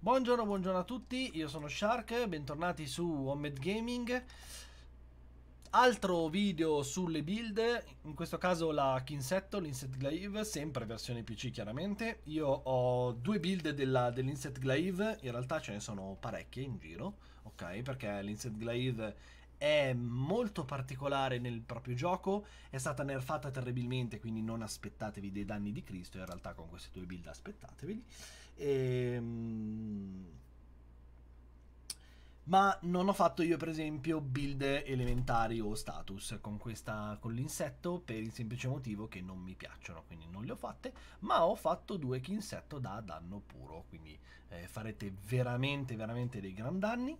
Buongiorno, buongiorno a tutti, io sono Shark, bentornati su Homed Gaming. Altro video sulle build, in questo caso la Kinsetto, l'Inset Glaive, sempre versione PC chiaramente. Io ho due build dell'Inset Glaive, in realtà ce ne sono parecchie in giro, ok? Perché l'Inset Glaive è molto particolare nel proprio gioco, è stata nerfata terribilmente, quindi non aspettatevi dei danni di Cristo, in realtà con queste due build aspettateveli. E, ehm, ma non ho fatto io per esempio build elementari o status con, questa, con l'insetto per il semplice motivo che non mi piacciono, quindi non le ho fatte, ma ho fatto due che insetto da danno puro, quindi eh, farete veramente veramente dei gran danni.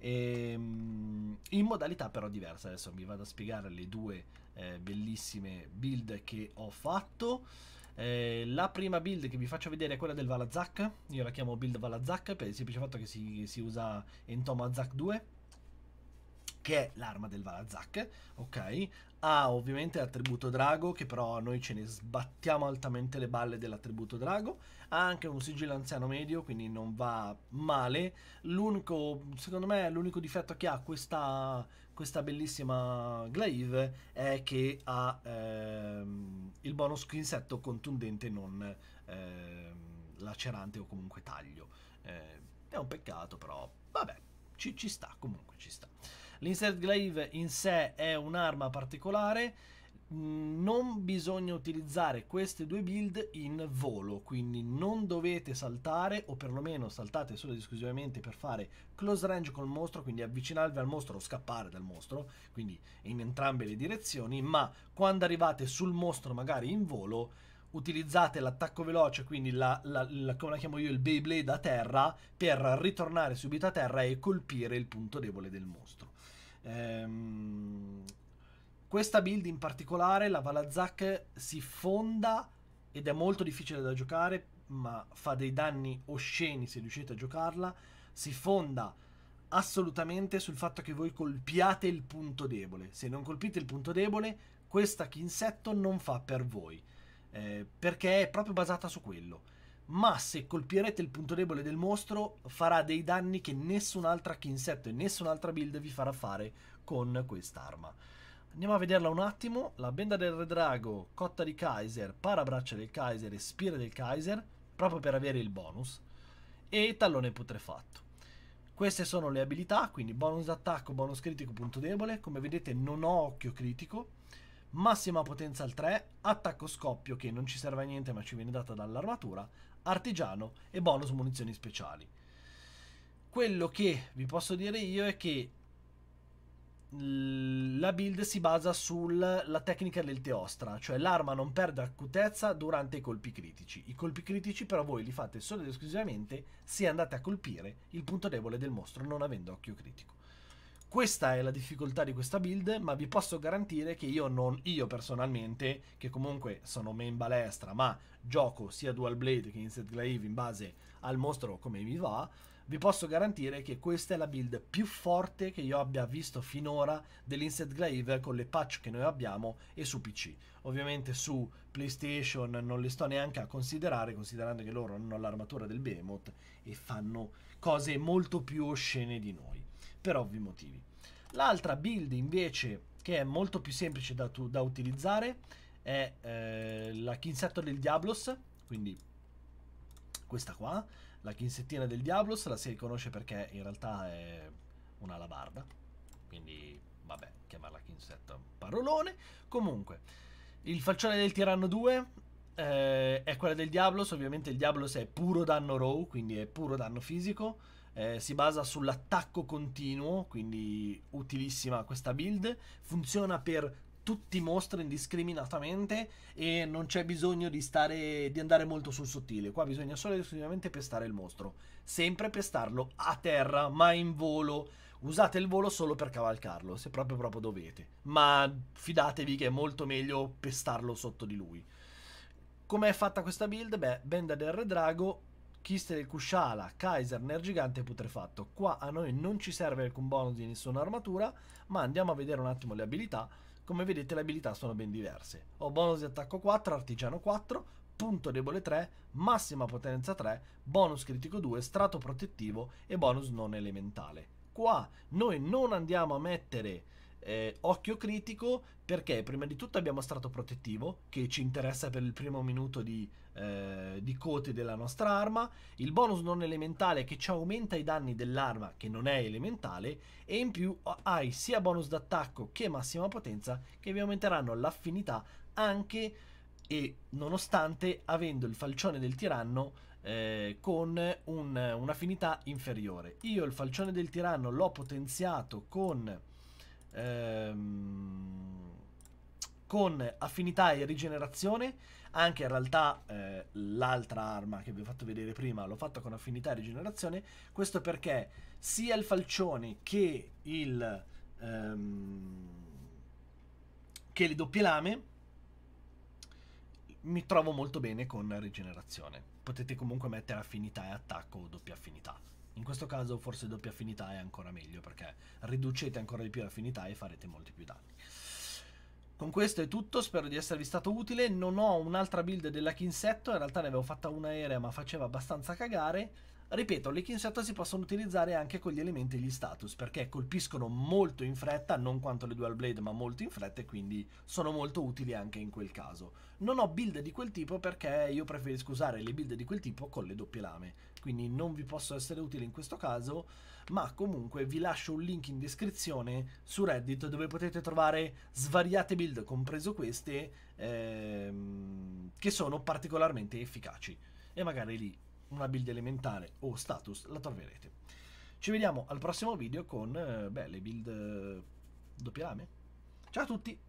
E, ehm, in modalità però diversa adesso vi vado a spiegare le due eh, bellissime build che ho fatto eh, la prima build che vi faccio vedere è quella del Valazak, io la chiamo build Valazak per il semplice fatto che si, si usa Entoma Zac 2 che è l'arma del Valazak, ok? Ha ovviamente l'attributo drago, che però noi ce ne sbattiamo altamente le balle dell'attributo drago. Ha anche un sigillo anziano medio, quindi non va male. L'unico, secondo me, l'unico difetto che ha questa, questa bellissima glaive è che ha... Ehm, il bonus quinsetto contundente non eh, lacerante o comunque taglio. Eh, è un peccato però, vabbè, ci, ci sta, comunque ci sta. L'insert glaive in sé è un'arma particolare Mm, non bisogna utilizzare queste due build in volo, quindi non dovete saltare o perlomeno saltate solo ed esclusivamente per fare close range col mostro, quindi avvicinarvi al mostro o scappare dal mostro, quindi in entrambe le direzioni, ma quando arrivate sul mostro magari in volo utilizzate l'attacco veloce, quindi la, la, la, come la chiamo io, il Beyblade a terra, per ritornare subito a terra e colpire il punto debole del mostro. Ehm questa build in particolare, la Valazak, si fonda ed è molto difficile da giocare, ma fa dei danni osceni se riuscite a giocarla. Si fonda assolutamente sul fatto che voi colpiate il punto debole. Se non colpite il punto debole, questa Kinsetto non fa per voi, eh, perché è proprio basata su quello. Ma se colpirete il punto debole del mostro, farà dei danni che nessun'altra Kinsetto e nessun'altra build vi farà fare con quest'arma. Andiamo a vederla un attimo. La benda del Re Drago, cotta di Kaiser, parabraccia del Kaiser e spira del Kaiser, proprio per avere il bonus. E tallone putrefatto. Queste sono le abilità, quindi bonus d'attacco, bonus critico, punto debole. Come vedete non ho occhio critico. Massima potenza al 3, attacco scoppio che non ci serve a niente ma ci viene data dall'armatura, artigiano e bonus munizioni speciali. Quello che vi posso dire io è che la build si basa sulla tecnica del Teostra, cioè l'arma non perde acutezza durante i colpi critici. I colpi critici però voi li fate solo ed esclusivamente se andate a colpire il punto debole del mostro non avendo occhio critico. Questa è la difficoltà di questa build, ma vi posso garantire che io, non, io personalmente, che comunque sono main balestra, ma gioco sia Dual Blade che Inset Glaive in base al mostro come mi va, vi posso garantire che questa è la build più forte che io abbia visto finora dell'Inset Glaive con le patch che noi abbiamo e su PC. Ovviamente su PlayStation non le sto neanche a considerare, considerando che loro hanno l'armatura del Behemoth e fanno cose molto più oscene di noi, per ovvi motivi. L'altra build invece che è molto più semplice da, tu, da utilizzare è eh, la Kinsetto del Diablos, quindi questa qua la chinsettina del Diablos la si riconosce perché in realtà è un'alabarda, quindi vabbè, chiamarla ghinsetta un parolone. Comunque, il falcione del tiranno 2 eh, è quella del Diablos, ovviamente il Diablos è puro danno raw, quindi è puro danno fisico. Eh, si basa sull'attacco continuo, quindi utilissima questa build. Funziona per tutti i mostri indiscriminatamente e non c'è bisogno di, stare, di andare molto sul sottile. Qua bisogna solo ed esclusivamente pestare il mostro. Sempre pestarlo a terra, ma in volo. Usate il volo solo per cavalcarlo, se proprio proprio dovete. Ma fidatevi che è molto meglio pestarlo sotto di lui. Come è fatta questa build? Beh, Benda del Re Drago, Chiste del Kushala, Kaiser, Nergigante Putrefatto. Qua a noi non ci serve alcun bonus di nessuna armatura, ma andiamo a vedere un attimo le abilità. Come vedete le abilità sono ben diverse. Ho bonus di attacco 4, artigiano 4, punto debole 3, massima potenza 3, bonus critico 2, strato protettivo e bonus non elementale. Qua noi non andiamo a mettere eh, occhio critico perché prima di tutto abbiamo strato protettivo che ci interessa per il primo minuto di, eh, di cote della nostra arma, il bonus non elementale che ci aumenta i danni dell'arma che non è elementale e in più hai sia bonus d'attacco che massima potenza che vi aumenteranno l'affinità anche e nonostante avendo il falcione del tiranno eh, con un'affinità inferiore. Io il falcione del tiranno l'ho potenziato con ehm, con affinità e rigenerazione anche in realtà eh, l'altra arma che vi ho fatto vedere prima l'ho fatta con affinità e rigenerazione questo perché sia il falcione che il ehm, che le doppie lame mi trovo molto bene con rigenerazione potete comunque mettere affinità e attacco o doppia affinità in questo caso forse doppia affinità è ancora meglio perché riducete ancora di più l'affinità e farete molti più danni. Con questo è tutto, spero di esservi stato utile, non ho un'altra build della Kinsetto, in realtà ne avevo fatta una aerea ma faceva abbastanza cagare, Ripeto, le Kinsetto si possono utilizzare anche con gli elementi e gli status, perché colpiscono molto in fretta, non quanto le Dual Blade, ma molto in fretta, e quindi sono molto utili anche in quel caso. Non ho build di quel tipo perché io preferisco usare le build di quel tipo con le doppie lame, quindi non vi posso essere utile in questo caso, ma comunque vi lascio un link in descrizione su Reddit dove potete trovare svariate build, compreso queste, ehm, che sono particolarmente efficaci. E magari lì una build elementare o status la troverete. Ci vediamo al prossimo video con eh, beh, le build eh, doppia lame. Ciao a tutti!